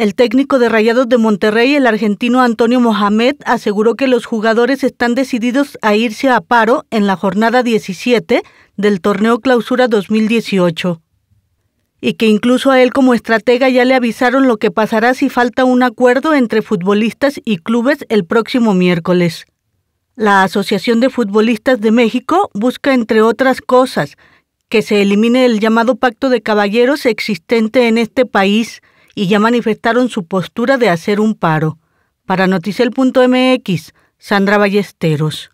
El técnico de Rayados de Monterrey, el argentino Antonio Mohamed, aseguró que los jugadores están decididos a irse a paro en la jornada 17 del torneo Clausura 2018 y que incluso a él como estratega ya le avisaron lo que pasará si falta un acuerdo entre futbolistas y clubes el próximo miércoles. La Asociación de Futbolistas de México busca, entre otras cosas, que se elimine el llamado pacto de caballeros existente en este país, y ya manifestaron su postura de hacer un paro. Para Noticel.mx, Sandra Ballesteros.